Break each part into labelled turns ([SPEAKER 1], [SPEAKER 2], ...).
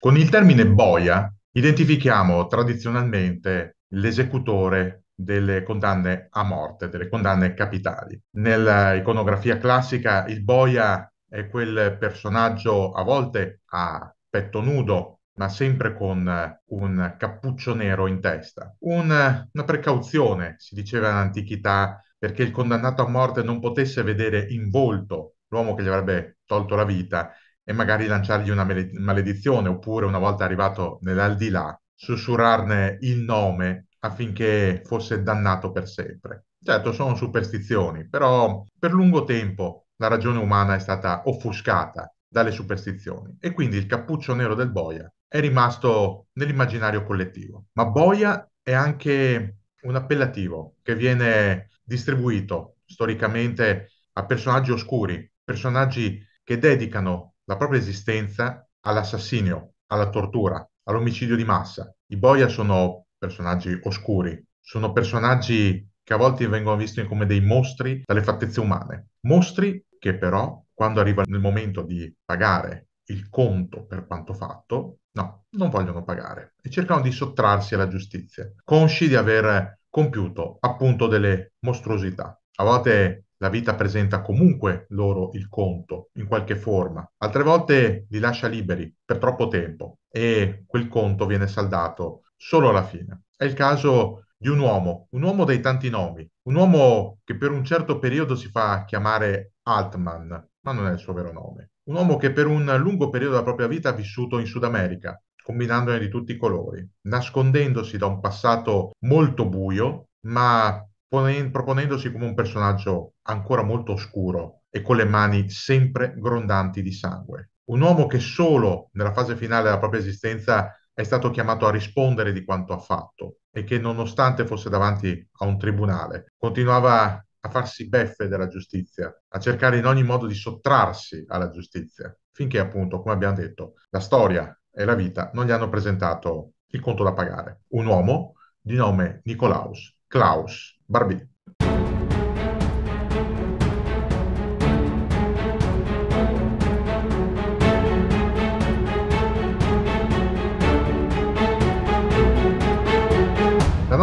[SPEAKER 1] Con il termine boia identifichiamo tradizionalmente l'esecutore delle condanne a morte, delle condanne capitali. Nella iconografia classica il boia è quel personaggio a volte a petto nudo, ma sempre con un cappuccio nero in testa. Un, una precauzione, si diceva in antichità, perché il condannato a morte non potesse vedere in volto l'uomo che gli avrebbe tolto la vita e magari lanciargli una maledizione, oppure una volta arrivato nell'aldilà, sussurrarne il nome affinché fosse dannato per sempre. Certo, sono superstizioni, però per lungo tempo la ragione umana è stata offuscata dalle superstizioni e quindi il cappuccio nero del boia è rimasto nell'immaginario collettivo. Ma boia è anche un appellativo che viene distribuito storicamente a personaggi oscuri, personaggi che dedicano la propria esistenza all'assassinio, alla tortura, all'omicidio di massa. I boia sono personaggi oscuri, sono personaggi che a volte vengono visti come dei mostri dalle fattezze umane. Mostri che però, quando arriva il momento di pagare il conto per quanto fatto, no, non vogliono pagare e cercano di sottrarsi alla giustizia, consci di aver compiuto appunto delle mostruosità. A volte la vita presenta comunque loro il conto in qualche forma, altre volte li lascia liberi per troppo tempo e quel conto viene saldato solo alla fine. È il caso di un uomo, un uomo dei tanti nomi, un uomo che per un certo periodo si fa chiamare Altman, ma non è il suo vero nome, un uomo che per un lungo periodo della propria vita ha vissuto in Sud America, combinandone di tutti i colori, nascondendosi da un passato molto buio, ma proponendosi come un personaggio ancora molto oscuro e con le mani sempre grondanti di sangue. Un uomo che solo nella fase finale della propria esistenza è stato chiamato a rispondere di quanto ha fatto e che nonostante fosse davanti a un tribunale continuava a farsi beffe della giustizia, a cercare in ogni modo di sottrarsi alla giustizia, finché appunto, come abbiamo detto, la storia e la vita non gli hanno presentato il conto da pagare. Un uomo di nome Nicolaus Klaus Barbie.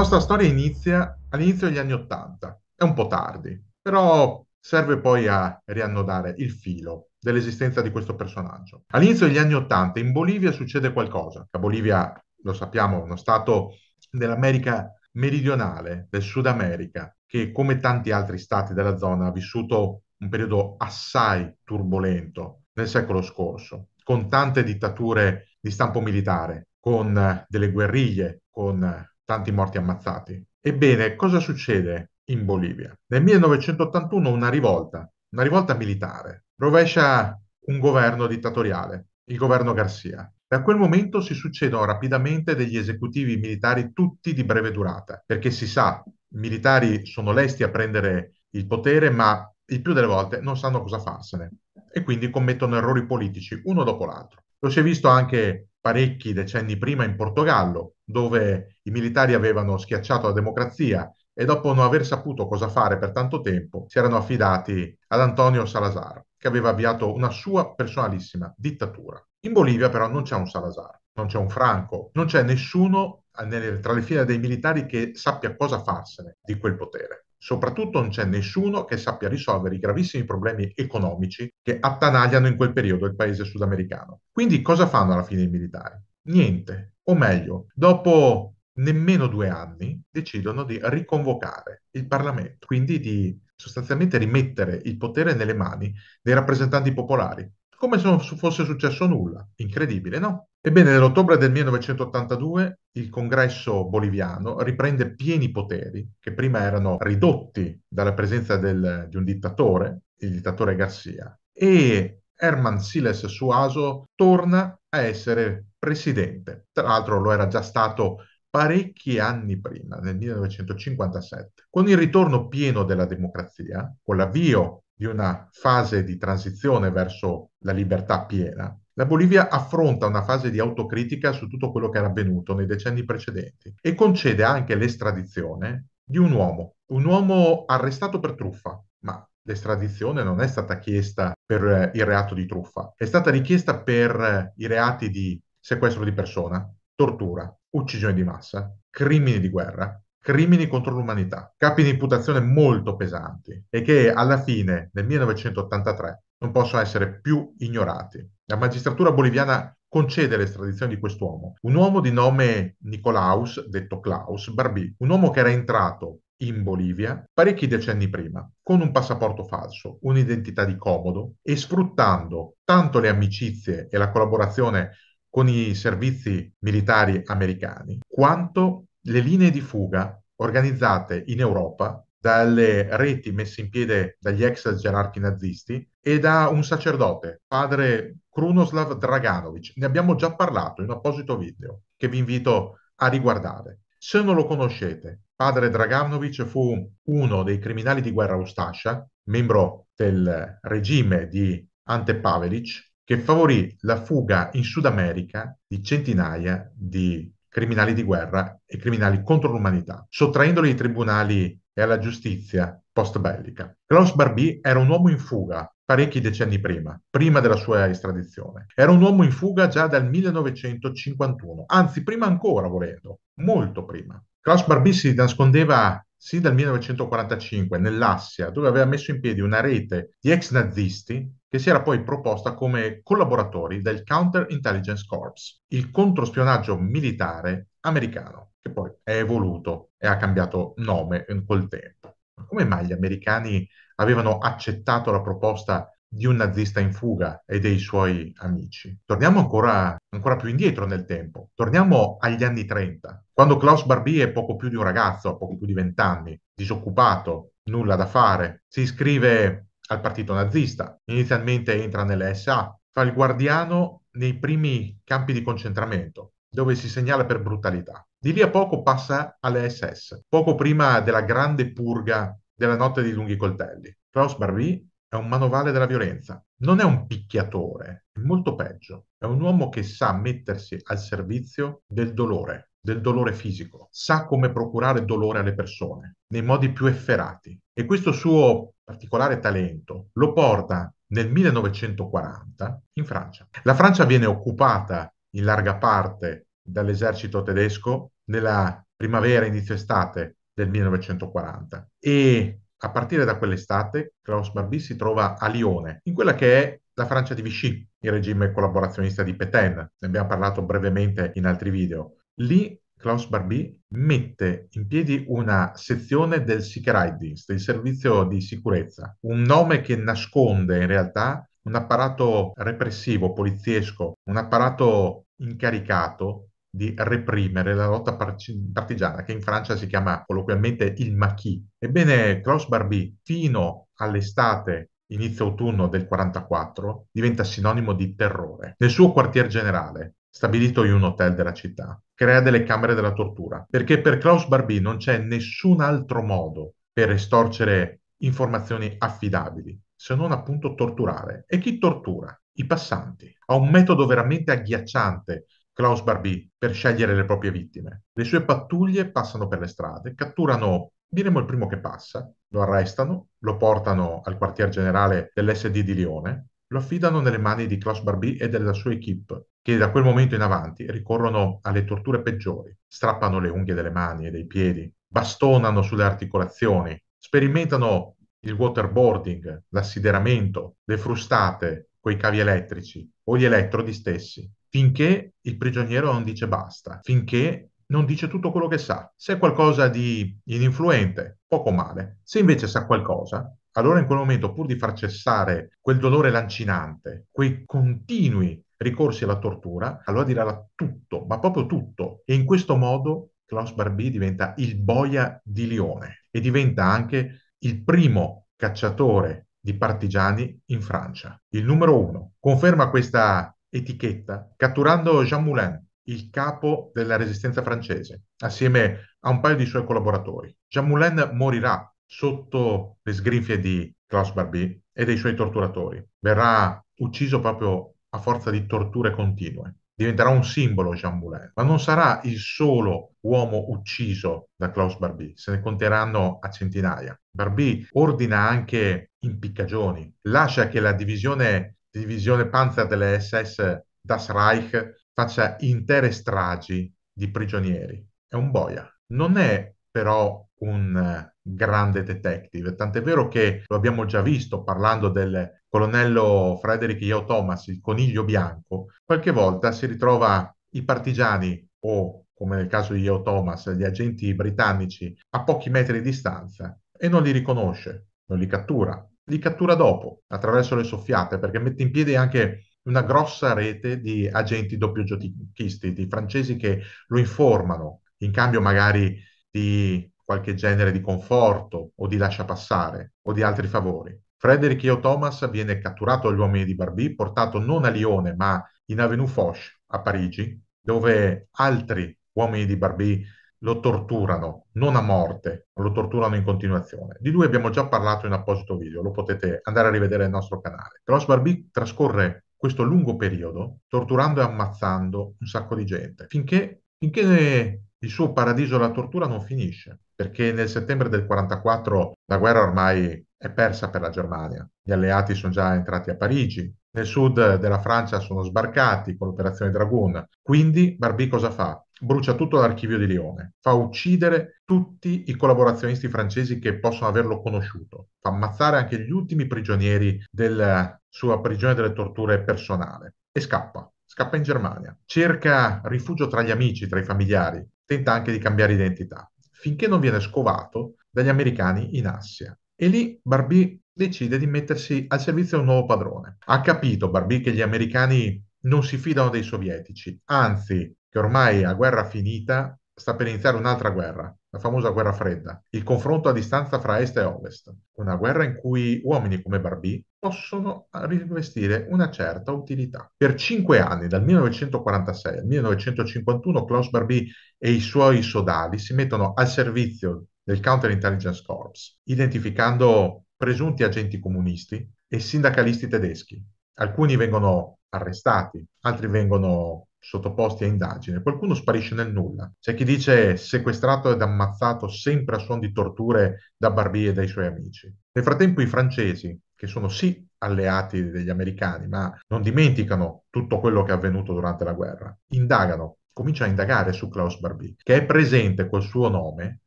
[SPEAKER 1] nostra storia inizia all'inizio degli anni Ottanta, è un po' tardi, però serve poi a riannodare il filo dell'esistenza di questo personaggio. All'inizio degli anni Ottanta in Bolivia succede qualcosa. La Bolivia, lo sappiamo, è uno stato dell'America meridionale, del Sud America, che come tanti altri stati della zona ha vissuto un periodo assai turbolento nel secolo scorso, con tante dittature di stampo militare, con eh, delle guerriglie, con eh, tanti morti ammazzati. Ebbene, cosa succede in Bolivia? Nel 1981 una rivolta, una rivolta militare, rovescia un governo dittatoriale, il governo Garcia. Da quel momento si succedono rapidamente degli esecutivi militari tutti di breve durata, perché si sa, i militari sono lesti a prendere il potere, ma il più delle volte non sanno cosa farsene e quindi commettono errori politici uno dopo l'altro. Lo si è visto anche parecchi decenni prima in Portogallo, dove i militari avevano schiacciato la democrazia e dopo non aver saputo cosa fare per tanto tempo si erano affidati ad Antonio Salazar, che aveva avviato una sua personalissima dittatura. In Bolivia però non c'è un Salazar, non c'è un Franco, non c'è nessuno eh, tra le file dei militari che sappia cosa farsene di quel potere. Soprattutto non c'è nessuno che sappia risolvere i gravissimi problemi economici che attanagliano in quel periodo il paese sudamericano. Quindi cosa fanno alla fine i militari? Niente, o meglio, dopo nemmeno due anni decidono di riconvocare il Parlamento, quindi di sostanzialmente rimettere il potere nelle mani dei rappresentanti popolari, come se non fosse successo nulla. Incredibile, no? Ebbene, nell'ottobre del 1982 il congresso boliviano riprende pieni poteri che prima erano ridotti dalla presenza del, di un dittatore, il dittatore Garcia, e Herman Siles Suaso torna a essere presidente. Tra l'altro lo era già stato parecchi anni prima, nel 1957. Con il ritorno pieno della democrazia, con l'avvio di una fase di transizione verso la libertà piena, la Bolivia affronta una fase di autocritica su tutto quello che era avvenuto nei decenni precedenti e concede anche l'estradizione di un uomo, un uomo arrestato per truffa, ma l'estradizione non è stata chiesta per eh, il reato di truffa, è stata richiesta per eh, i reati di sequestro di persona, tortura, uccisione di massa, crimini di guerra crimini contro l'umanità, capi di imputazione molto pesanti e che alla fine, nel 1983, non possono essere più ignorati. La magistratura boliviana concede l'estradizione di quest'uomo, un uomo di nome Nicolaus, detto Klaus Barbie, un uomo che era entrato in Bolivia parecchi decenni prima, con un passaporto falso, un'identità di comodo e sfruttando tanto le amicizie e la collaborazione con i servizi militari americani, quanto le linee di fuga organizzate in Europa dalle reti messe in piedi dagli ex gerarchi nazisti e da un sacerdote, padre Krunoslav Draganovic. Ne abbiamo già parlato in un apposito video che vi invito a riguardare. Se non lo conoscete, padre Draganovic fu uno dei criminali di guerra Ustascia, membro del regime di Ante Pavelic, che favorì la fuga in Sud America di centinaia di criminali di guerra e criminali contro l'umanità, sottraendoli ai tribunali e alla giustizia post-bellica. Klaus Barbie era un uomo in fuga parecchi decenni prima, prima della sua estradizione. Era un uomo in fuga già dal 1951, anzi prima ancora volendo, molto prima. Klaus Barbie si nascondeva sin dal 1945 nell'Assia, dove aveva messo in piedi una rete di ex nazisti che si era poi proposta come collaboratori del Counter Intelligence Corps, il controspionaggio militare americano, che poi è evoluto e ha cambiato nome in quel tempo. Come mai gli americani avevano accettato la proposta di un nazista in fuga e dei suoi amici. Torniamo ancora, ancora più indietro nel tempo, torniamo agli anni 30, quando Klaus Barbie è poco più di un ragazzo, poco più di vent'anni, disoccupato, nulla da fare, si iscrive al partito nazista, inizialmente entra nelle SA, fa il guardiano nei primi campi di concentramento, dove si segnala per brutalità. Di lì a poco passa alle SS, poco prima della grande purga della notte dei lunghi coltelli. Klaus Barbie è un manovale della violenza. Non è un picchiatore, è molto peggio. È un uomo che sa mettersi al servizio del dolore, del dolore fisico, sa come procurare dolore alle persone nei modi più efferati. E questo suo particolare talento lo porta nel 1940 in Francia. La Francia viene occupata in larga parte dall'esercito tedesco nella primavera, inizio estate del 1940 e a partire da quell'estate, Klaus Barbie si trova a Lione, in quella che è la Francia di Vichy, il regime collaborazionista di Pétain, ne abbiamo parlato brevemente in altri video. Lì Klaus Barbie mette in piedi una sezione del Sicherheitsdienst, il servizio di sicurezza, un nome che nasconde in realtà un apparato repressivo, poliziesco, un apparato incaricato di reprimere la lotta partigiana che in Francia si chiama colloquialmente il Maquis. Ebbene, Klaus Barbie fino all'estate inizio autunno del 44 diventa sinonimo di terrore. Nel suo quartier generale, stabilito in un hotel della città, crea delle camere della tortura, perché per Klaus Barbie non c'è nessun altro modo per estorcere informazioni affidabili, se non appunto torturare. E chi tortura? I passanti. Ha un metodo veramente agghiacciante Klaus Barbie, per scegliere le proprie vittime. Le sue pattuglie passano per le strade, catturano, diremo il primo che passa, lo arrestano, lo portano al quartier generale dell'SD di Lione, lo affidano nelle mani di Klaus Barbie e della sua equip, che da quel momento in avanti ricorrono alle torture peggiori, strappano le unghie delle mani e dei piedi, bastonano sulle articolazioni, sperimentano il waterboarding, l'assideramento, le frustate coi cavi elettrici o gli elettrodi stessi finché il prigioniero non dice basta, finché non dice tutto quello che sa. Se è qualcosa di ininfluente, poco male. Se invece sa qualcosa, allora in quel momento, pur di far cessare quel dolore lancinante, quei continui ricorsi alla tortura, allora dirà tutto, ma proprio tutto. E in questo modo Klaus Barbie diventa il boia di Lione e diventa anche il primo cacciatore di partigiani in Francia, il numero uno. Conferma questa etichetta catturando Jean Moulin, il capo della resistenza francese, assieme a un paio di suoi collaboratori. Jean Moulin morirà sotto le sgrinfie di Klaus Barbie e dei suoi torturatori. Verrà ucciso proprio a forza di torture continue. Diventerà un simbolo Jean Moulin, ma non sarà il solo uomo ucciso da Klaus Barbie, se ne conteranno a centinaia. Barbie ordina anche impiccagioni, lascia che la divisione divisione Panzer delle SS Das Reich faccia intere stragi di prigionieri. È un boia. Non è però un eh, grande detective, tant'è vero che lo abbiamo già visto parlando del colonnello Frederick Yeo Thomas, il coniglio bianco, qualche volta si ritrova i partigiani o, come nel caso di Yeo Thomas, gli agenti britannici a pochi metri di distanza e non li riconosce, non li cattura, li cattura dopo attraverso le soffiate perché mette in piedi anche una grossa rete di agenti doppio doppiogiochisti, di francesi che lo informano in cambio magari di qualche genere di conforto o di lascia passare o di altri favori. Frederick Io Thomas viene catturato dagli uomini di Barbie, portato non a Lione ma in Avenue Foch a Parigi, dove altri uomini di Barbie lo torturano, non a morte, lo torturano in continuazione. Di lui abbiamo già parlato in apposito video, lo potete andare a rivedere nel nostro canale. Klaus Barbie trascorre questo lungo periodo torturando e ammazzando un sacco di gente, finché, finché il suo paradiso della tortura non finisce, perché nel settembre del 1944 la guerra ormai è persa per la Germania, gli alleati sono già entrati a Parigi, nel sud della Francia sono sbarcati con l'operazione Dragoon, quindi Barbie cosa fa? brucia tutto l'archivio di Lione, fa uccidere tutti i collaborazionisti francesi che possono averlo conosciuto, fa ammazzare anche gli ultimi prigionieri della sua prigione delle torture personale e scappa, scappa in Germania, cerca rifugio tra gli amici, tra i familiari, tenta anche di cambiare identità, finché non viene scovato dagli americani in Assia. E lì Barbie decide di mettersi al servizio di un nuovo padrone. Ha capito Barbie che gli americani non si fidano dei sovietici, anzi che ormai a guerra finita sta per iniziare un'altra guerra, la famosa guerra fredda, il confronto a distanza fra est e ovest, una guerra in cui uomini come Barbie possono rivestire una certa utilità. Per cinque anni, dal 1946 al 1951, Klaus Barbie e i suoi sodali si mettono al servizio del Counter Intelligence Corps, identificando presunti agenti comunisti e sindacalisti tedeschi. Alcuni vengono arrestati, altri vengono sottoposti a indagine, qualcuno sparisce nel nulla. C'è chi dice sequestrato ed ammazzato sempre a suon di torture da Barbie e dai suoi amici. Nel frattempo i francesi, che sono sì alleati degli americani, ma non dimenticano tutto quello che è avvenuto durante la guerra, indagano, cominciano a indagare su Klaus Barbie, che è presente col suo nome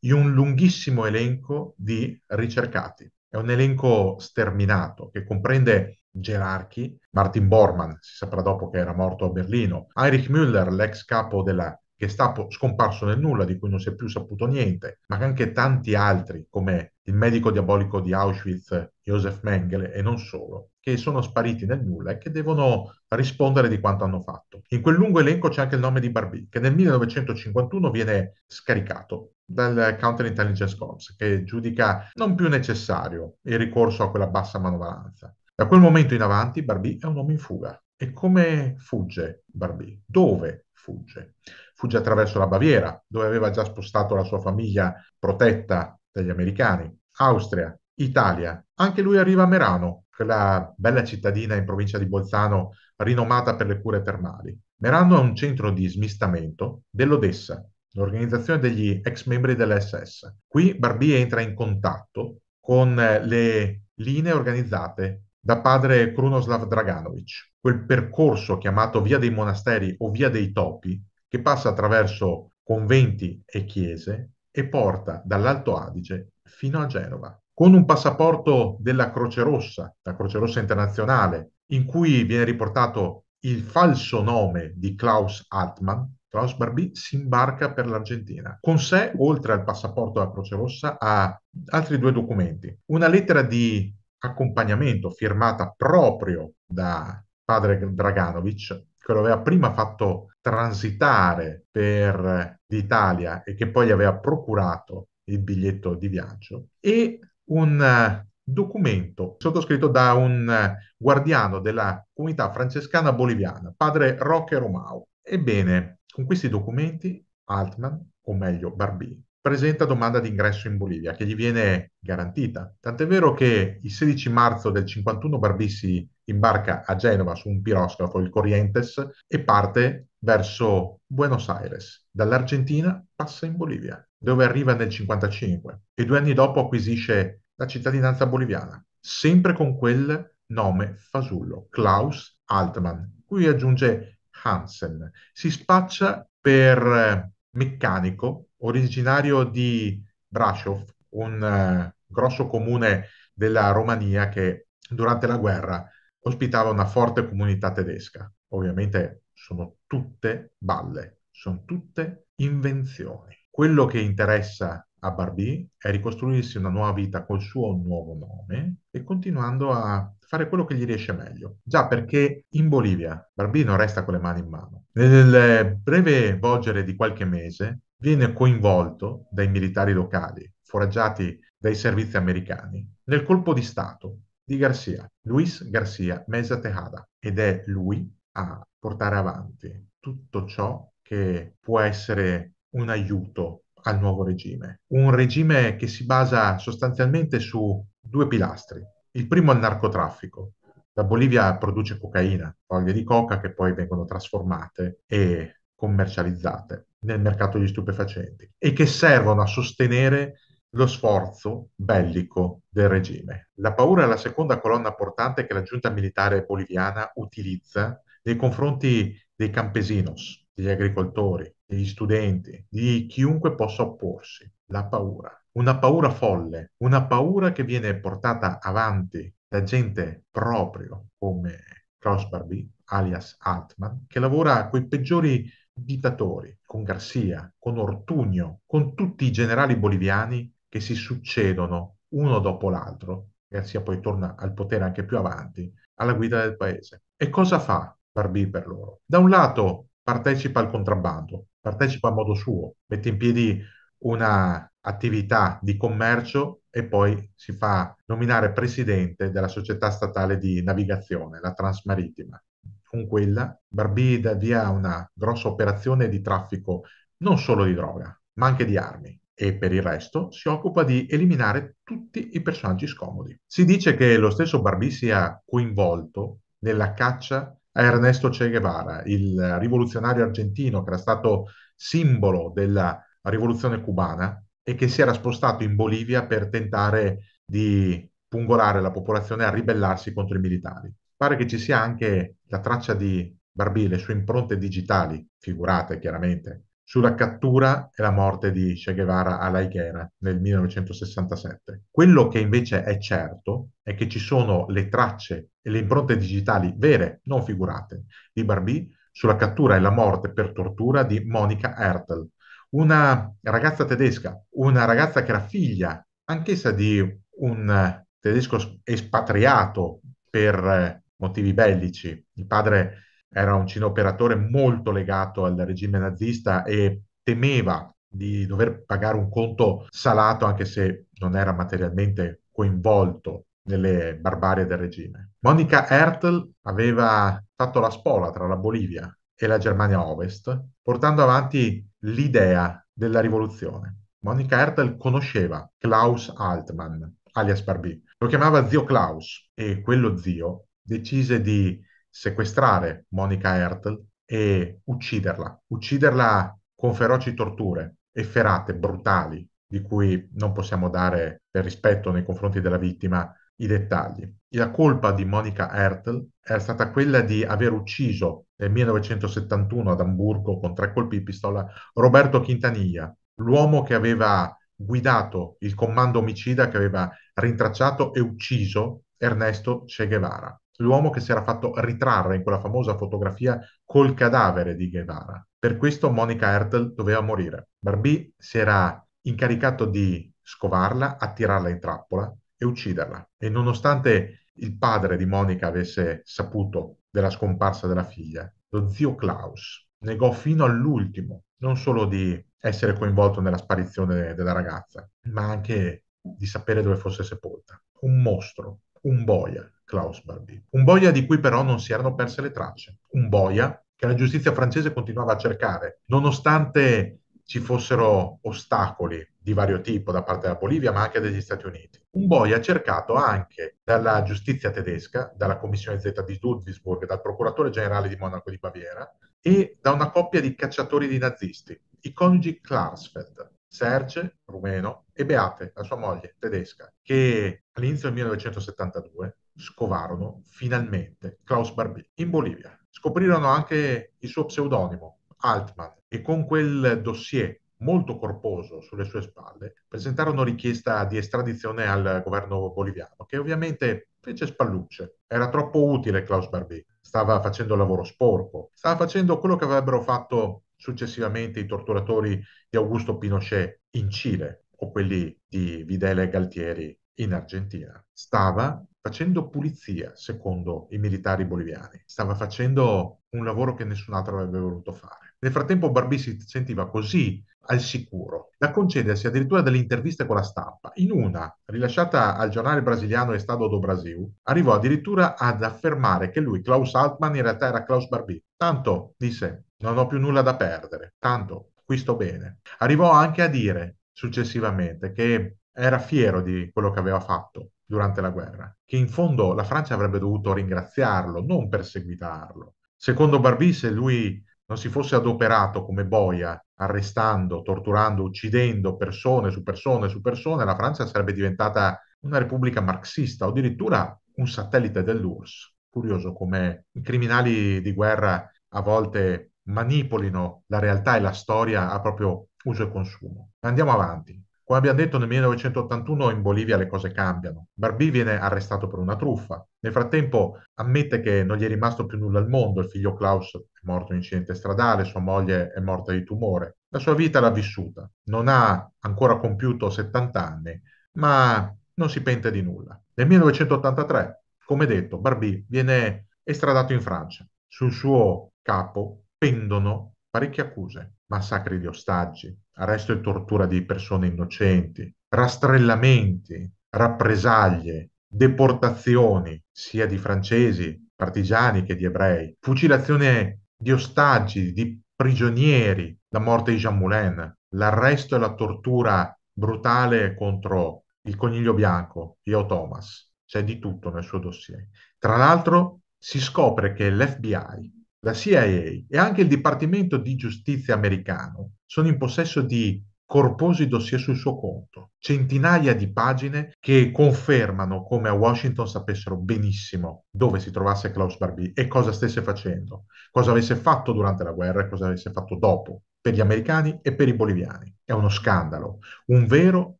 [SPEAKER 1] in un lunghissimo elenco di ricercati. È un elenco sterminato che comprende gerarchi, Martin Bormann, si saprà dopo che era morto a Berlino, Heinrich Müller, l'ex capo della Gestapo scomparso nel nulla, di cui non si è più saputo niente, ma anche tanti altri, come il medico diabolico di Auschwitz, Josef Mengele, e non solo, che sono spariti nel nulla e che devono rispondere di quanto hanno fatto. In quel lungo elenco c'è anche il nome di Barbie, che nel 1951 viene scaricato dal Counterintelligence Corps, che giudica non più necessario il ricorso a quella bassa manovalanza. Da quel momento in avanti Barbie è un uomo in fuga. E come fugge Barbie? Dove fugge? Fugge attraverso la Baviera, dove aveva già spostato la sua famiglia protetta dagli americani, Austria, Italia. Anche lui arriva a Merano, quella bella cittadina in provincia di Bolzano rinomata per le cure termali. Merano è un centro di smistamento dell'Odessa, l'organizzazione degli ex membri dell'SS. Qui Barbie entra in contatto con le linee organizzate da padre Krunoslav Draganovic, quel percorso chiamato Via dei Monasteri o Via dei Topi, che passa attraverso conventi e chiese e porta dall'Alto Adige fino a Genova. Con un passaporto della Croce Rossa, la Croce Rossa internazionale, in cui viene riportato il falso nome di Klaus Altman, Klaus Barbie si imbarca per l'Argentina. Con sé, oltre al passaporto della Croce Rossa, ha altri due documenti. Una lettera di accompagnamento firmata proprio da padre Draganovic, che lo aveva prima fatto transitare per l'Italia e che poi gli aveva procurato il biglietto di viaggio, e un eh, documento sottoscritto da un eh, guardiano della comunità francescana boliviana, padre Roque Romao. Ebbene, con questi documenti Altman, o meglio Barbini, presenta domanda di ingresso in Bolivia che gli viene garantita. Tant'è vero che il 16 marzo del 51 Barbissi imbarca a Genova su un piroscafo, il Corrientes, e parte verso Buenos Aires. Dall'Argentina passa in Bolivia, dove arriva nel 55 e due anni dopo acquisisce la cittadinanza boliviana, sempre con quel nome fasullo, Klaus Altman, cui aggiunge Hansen. Si spaccia per eh, meccanico originario di Brasov, un eh, grosso comune della Romania che durante la guerra ospitava una forte comunità tedesca. Ovviamente sono tutte balle, sono tutte invenzioni. Quello che interessa a Barbie è ricostruirsi una nuova vita col suo nuovo nome e continuando a fare quello che gli riesce meglio. Già perché in Bolivia Barbie non resta con le mani in mano. Nel breve volgere di qualche mese viene coinvolto dai militari locali, foraggiati dai servizi americani, nel colpo di Stato di Garcia, Luis Garcia Mesa Tejada, ed è lui a portare avanti tutto ciò che può essere un aiuto al nuovo regime. Un regime che si basa sostanzialmente su due pilastri. Il primo è il narcotraffico. La Bolivia produce cocaina, foglie di coca che poi vengono trasformate e commercializzate nel mercato degli stupefacenti e che servono a sostenere lo sforzo bellico del regime. La paura è la seconda colonna portante che la giunta militare boliviana utilizza nei confronti dei campesinos, degli agricoltori, degli studenti, di chiunque possa opporsi. La paura. Una paura folle, una paura che viene portata avanti da gente proprio come Klaus Barbie, alias Altman, che lavora coi peggiori dittatori, con Garcia, con Ortugno, con tutti i generali boliviani che si succedono uno dopo l'altro. Garcia poi torna al potere anche più avanti, alla guida del paese. E cosa fa Barbì per loro? Da un lato partecipa al contrabbando, partecipa a modo suo, mette in piedi una attività di commercio e poi si fa nominare presidente della società statale di navigazione, la Transmarittima con quella Barbida via una grossa operazione di traffico non solo di droga, ma anche di armi e per il resto si occupa di eliminare tutti i personaggi scomodi. Si dice che lo stesso Barbì sia coinvolto nella caccia a Ernesto Che Guevara, il rivoluzionario argentino che era stato simbolo della rivoluzione cubana e che si era spostato in Bolivia per tentare di pungolare la popolazione a ribellarsi contro i militari. Pare che ci sia anche la traccia di Barbie, le sue impronte digitali, figurate chiaramente, sulla cattura e la morte di Che Guevara a Laighera nel 1967. Quello che invece è certo è che ci sono le tracce e le impronte digitali vere, non figurate, di Barbie sulla cattura e la morte per tortura di Monica Hertel, una ragazza tedesca, una ragazza che era figlia anch'essa di un tedesco espatriato per motivi bellici. Il padre era un cineoperatore molto legato al regime nazista e temeva di dover pagare un conto salato anche se non era materialmente coinvolto nelle barbarie del regime. Monica Hertel aveva fatto la spola tra la Bolivia e la Germania Ovest, portando avanti l'idea della rivoluzione. Monica Hertel conosceva Klaus Altman, alias Barbie. Lo chiamava zio Klaus e quello zio decise di sequestrare Monica Hertel e ucciderla, ucciderla con feroci torture efferate, brutali, di cui non possiamo dare per rispetto nei confronti della vittima i dettagli. La colpa di Monica Hertel era stata quella di aver ucciso nel 1971 ad Amburgo con tre colpi di pistola Roberto Quintanilla, l'uomo che aveva guidato il comando omicida che aveva rintracciato e ucciso Ernesto Che Guevara l'uomo che si era fatto ritrarre in quella famosa fotografia col cadavere di Guevara. Per questo Monica Ertel doveva morire. Barbie si era incaricato di scovarla, attirarla in trappola e ucciderla. E nonostante il padre di Monica avesse saputo della scomparsa della figlia, lo zio Klaus negò fino all'ultimo non solo di essere coinvolto nella sparizione della ragazza, ma anche di sapere dove fosse sepolta. Un mostro, un boia, Klaus Barbie. Un boia di cui però non si erano perse le tracce. Un boia che la giustizia francese continuava a cercare, nonostante ci fossero ostacoli di vario tipo da parte della Bolivia, ma anche degli Stati Uniti. Un boia cercato anche dalla giustizia tedesca, dalla Commissione Z di Ludwigsburg, dal procuratore generale di Monaco di Baviera e da una coppia di cacciatori di nazisti, i coniugi Klarsfeld, Serge, rumeno, e Beate, la sua moglie tedesca, che all'inizio del 1972 scovarono finalmente Klaus Barbie in Bolivia. Scoprirono anche il suo pseudonimo, Altman, e con quel dossier molto corposo sulle sue spalle, presentarono richiesta di estradizione al governo boliviano, che ovviamente fece spallucce. Era troppo utile Klaus Barbie, stava facendo lavoro sporco, stava facendo quello che avrebbero fatto successivamente i torturatori di Augusto Pinochet in Cile, o quelli di Videle Galtieri in Argentina, stava facendo pulizia, secondo i militari boliviani. Stava facendo un lavoro che nessun altro avrebbe voluto fare. Nel frattempo Barbì si sentiva così al sicuro da concedersi addirittura delle interviste con la stampa. In una, rilasciata al giornale brasiliano Estado do Brasil, arrivò addirittura ad affermare che lui, Klaus Altman, in realtà era Klaus Barbì. Tanto, disse, non ho più nulla da perdere. Tanto, qui sto bene. Arrivò anche a dire successivamente che era fiero di quello che aveva fatto durante la guerra, che in fondo la Francia avrebbe dovuto ringraziarlo, non perseguitarlo. Secondo Barbie, se lui non si fosse adoperato come boia, arrestando, torturando, uccidendo persone su persone su persone, la Francia sarebbe diventata una repubblica marxista o addirittura un satellite dell'URSS. Curioso come i criminali di guerra a volte manipolino la realtà e la storia a proprio uso e consumo. Andiamo avanti. Come abbiamo detto, nel 1981 in Bolivia le cose cambiano. Barbie viene arrestato per una truffa. Nel frattempo ammette che non gli è rimasto più nulla al mondo, il figlio Klaus è morto in un incidente stradale, sua moglie è morta di tumore. La sua vita l'ha vissuta. Non ha ancora compiuto 70 anni, ma non si pente di nulla. Nel 1983, come detto, Barbie viene estradato in Francia. Sul suo capo pendono parecchie accuse massacri di ostaggi, arresto e tortura di persone innocenti, rastrellamenti, rappresaglie, deportazioni sia di francesi, partigiani che di ebrei, fucilazione di ostaggi, di prigionieri, la morte di Jean Moulin, l'arresto e la tortura brutale contro il coniglio bianco, Io Thomas. C'è di tutto nel suo dossier. Tra l'altro si scopre che l'FBI la CIA e anche il Dipartimento di Giustizia americano sono in possesso di corposi dossier sul suo conto, centinaia di pagine che confermano come a Washington sapessero benissimo dove si trovasse Klaus Barbie e cosa stesse facendo, cosa avesse fatto durante la guerra e cosa avesse fatto dopo, per gli americani e per i boliviani. È uno scandalo, un vero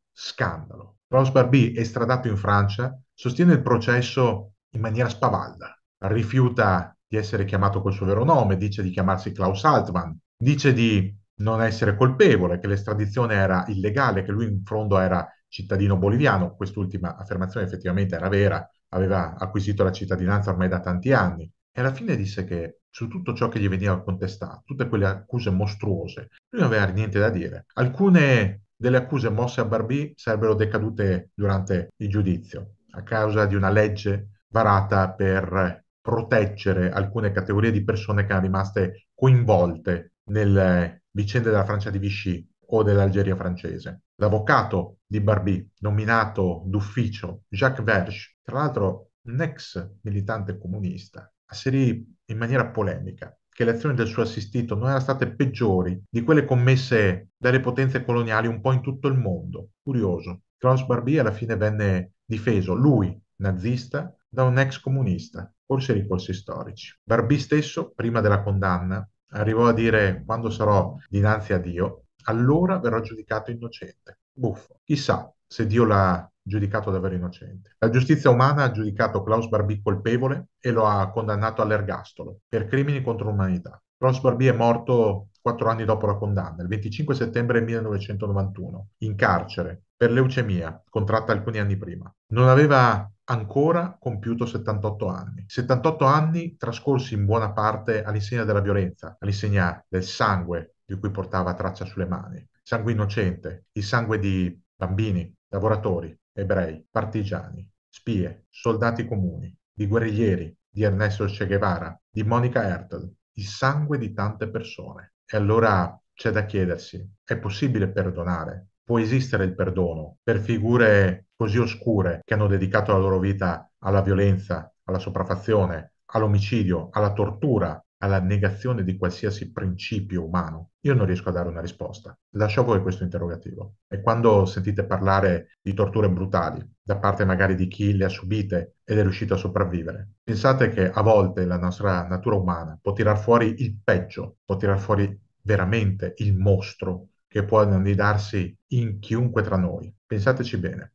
[SPEAKER 1] scandalo. Klaus Barbie, estradato in Francia, sostiene il processo in maniera spavalda, rifiuta di essere chiamato col suo vero nome, dice di chiamarsi Klaus Altman, dice di non essere colpevole, che l'estradizione era illegale, che lui in fondo era cittadino boliviano, quest'ultima affermazione effettivamente era vera, aveva acquisito la cittadinanza ormai da tanti anni, e alla fine disse che su tutto ciò che gli veniva contestato, tutte quelle accuse mostruose, lui non aveva niente da dire. Alcune delle accuse mosse a Barbie sarebbero decadute durante il giudizio, a causa di una legge varata per proteggere alcune categorie di persone che erano rimaste coinvolte nelle eh, vicende della Francia di Vichy o dell'Algeria francese. L'avvocato di Barbie, nominato d'ufficio Jacques Verge, tra l'altro un ex militante comunista, asserì in maniera polemica che le azioni del suo assistito non erano state peggiori di quelle commesse dalle potenze coloniali un po' in tutto il mondo. Curioso, Klaus Barbie alla fine venne difeso, lui, nazista, da un ex comunista, forse ricorsi storici. Barbi stesso, prima della condanna, arrivò a dire quando sarò dinanzi a Dio, allora verrò giudicato innocente. Buffo. Chissà se Dio l'ha giudicato davvero innocente. La giustizia umana ha giudicato Klaus Barbie colpevole e lo ha condannato all'ergastolo per crimini contro l'umanità. Klaus Barbie è morto quattro anni dopo la condanna, il 25 settembre 1991, in carcere, per leucemia, contratta alcuni anni prima. Non aveva ancora compiuto 78 anni. 78 anni trascorsi in buona parte all'insegna della violenza, all'insegna del sangue di cui portava traccia sulle mani. Sangue innocente, il sangue di bambini, lavoratori, ebrei, partigiani, spie, soldati comuni, di guerriglieri, di Ernesto Che Guevara, di Monica Ertel, il sangue di tante persone. E allora c'è da chiedersi, è possibile perdonare? può esistere il perdono per figure così oscure che hanno dedicato la loro vita alla violenza, alla sopraffazione, all'omicidio, alla tortura, alla negazione di qualsiasi principio umano? Io non riesco a dare una risposta. Lascio a voi questo interrogativo. E quando sentite parlare di torture brutali, da parte magari di chi le ha subite ed è riuscito a sopravvivere, pensate che a volte la nostra natura umana può tirar fuori il peggio, può tirar fuori veramente il mostro che può candidarsi in chiunque tra noi. Pensateci bene.